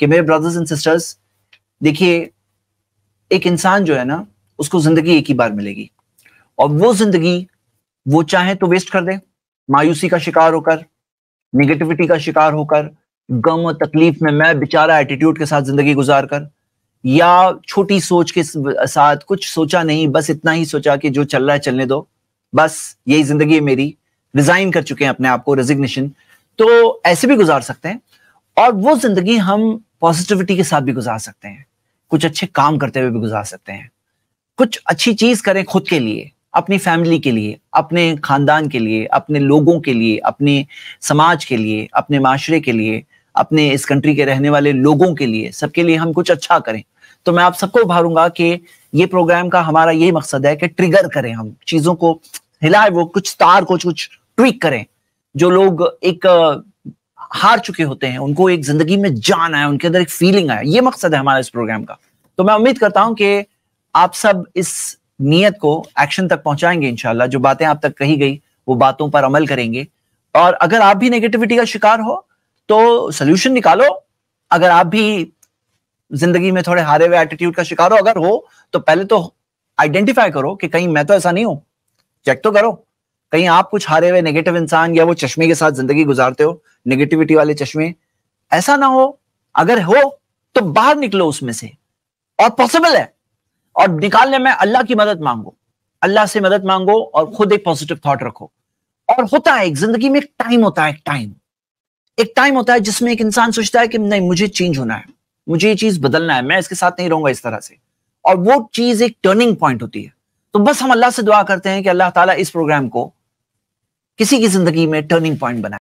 कि मेरे brothers and sisters देखिए एक इंसान जो है ना उसको जिंदगी एक ही बार मिलेगी और वो जिंदगी वो चाहे तो वेस्ट कर दे मायूसी का शिकार होकर निगेटिविटी का शिकार होकर गम और तकलीफ में मैं बेचारा एटीट्यूड के साथ जिंदगी गुजार कर या छोटी सोच के साथ कुछ सोचा नहीं बस इतना ही सोचा कि जो चल रहा है चलने दो बस यही जिंदगी है मेरी रिजाइन कर चुके हैं अपने आप को रेजिग्नेशन तो ऐसे भी गुजार सकते हैं और वो जिंदगी हम पॉजिटिविटी के साथ भी गुजार सकते हैं कुछ अच्छे काम करते हुए भी गुजार सकते हैं कुछ अच्छी चीज करें खुद के लिए अपनी फैमिली के लिए अपने खानदान के लिए अपने लोगों के लिए अपने समाज के लिए अपने माशरे के लिए अपने इस कंट्री के रहने वाले लोगों के लिए सबके लिए हम कुछ अच्छा करें तो मैं आप सबको उभारूंगा कि ये प्रोग्राम का हमारा यही मकसद है कि ट्रिगर करें हम चीजों को हिलाए वो कुछ तार को कुछ ट्विक करें जो लोग एक हार चुके होते हैं उनको एक जिंदगी में जान आया उनके अंदर एक फीलिंग आया ये मकसद है हमारा इस प्रोग्राम का तो मैं उम्मीद करता हूं कि आप सब इस नीयत को एक्शन तक पहुंचाएंगे इनशाला जो बातें आप तक कही गई वो बातों पर अमल करेंगे और अगर आप भी नेगेटिविटी का शिकार हो तो सोल्यूशन निकालो अगर आप भी जिंदगी में थोड़े हारे हुए एटीट्यूड का शिकार हो अगर हो तो पहले तो आइडेंटिफाई करो कि कहीं मैं तो ऐसा नहीं हूं चेक तो करो कहीं आप कुछ हारे हुए नेगेटिव इंसान या वो चश्मे के साथ जिंदगी गुजारते हो नेगेटिविटी वाले चश्मे ऐसा ना हो अगर हो तो बाहर निकलो उसमें से और पॉसिबल है और निकालने में अल्लाह की मदद मांगो अल्लाह से मदद मांगो और खुद एक पॉजिटिव थॉट रखो और होता है जिंदगी में एक टाइम होता है एक टाइम एक टाइम होता है जिसमें एक इंसान सोचता है कि नहीं मुझे चेंज होना है मुझे ये चीज बदलना है मैं इसके साथ नहीं रहूंगा इस तरह से और वो चीज एक टर्निंग पॉइंट होती है तो बस हम अल्लाह से दुआ करते हैं कि अल्लाह ताला इस प्रोग्राम को किसी की जिंदगी में टर्निंग पॉइंट बनाए